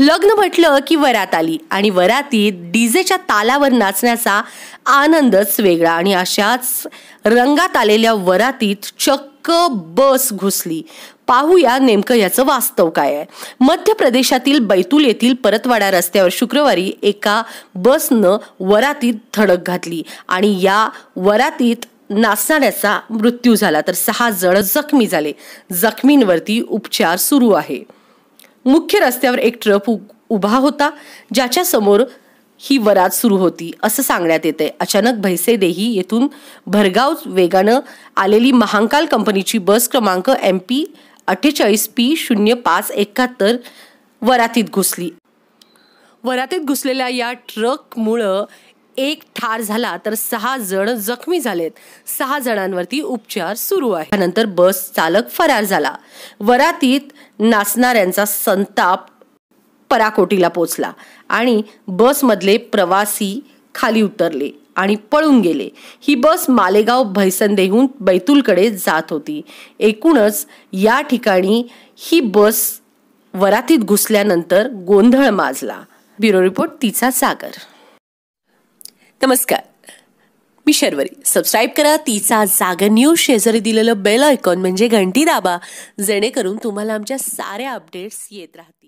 लग्न म्हटलं की वरात आली आणि वरातीत डीजेच्या तालावर नाचण्याचा आनंदच वेगळा आणि अशाच रंगात आलेल्या वरातीत चक्क बस घुसली पाहूया नेमकं याचं वास्तव काय आहे मध्य प्रदेशातील बैतूल येथील परतवाडा रस्त्यावर शुक्रवारी एका बसनं वरातीत धडक घातली आणि या वरातीत नाचणाऱ्याचा मृत्यू झाला तर सहा जण जखमी झाले जखमींवरती उपचार सुरू आहे मुख्य रस्त्यावर एक ट्रक उभा होता ज्याच्या समोर ही वरात सुरू होती असं सांगण्यात येते अचानक भैसे देही येथून भरगाव वेगानं आलेली महांकाल कंपनीची बस क्रमांक एम पी अठ्ठेचाळीस पी शून्य पाच एकाहत्तर वरातीत घुसली वरातीत घुसलेल्या या ट्रकमुळं एक ठार झाला तर सहा जण जखमी झालेत सहा जणांवरती उपचार सुरू आहे त्यानंतर बस चालक फरार झाला वरातीत नाचणाऱ्यांचा संताप पराकोटीला पोचला आणि बसमधले प्रवासी खाली उतरले आणि पळून गेले ही बस मालेगाव भैसंदेहून बैतूलकडे जात होती एकूणच या ठिकाणी ही बस वरातीत घुसल्यानंतर गोंधळ माजला ब्युरो रिपोर्ट तिचा सागर नमस्कार मी शर्वरी सबस्क्राईब करा तिचा जागर न्यूज शेजारी दिलेलं बेल ऐकॉन म्हणजे घंटी दाबा जेणेकरून तुम्हाला आमच्या साऱ्या अपडेट्स येत राहतील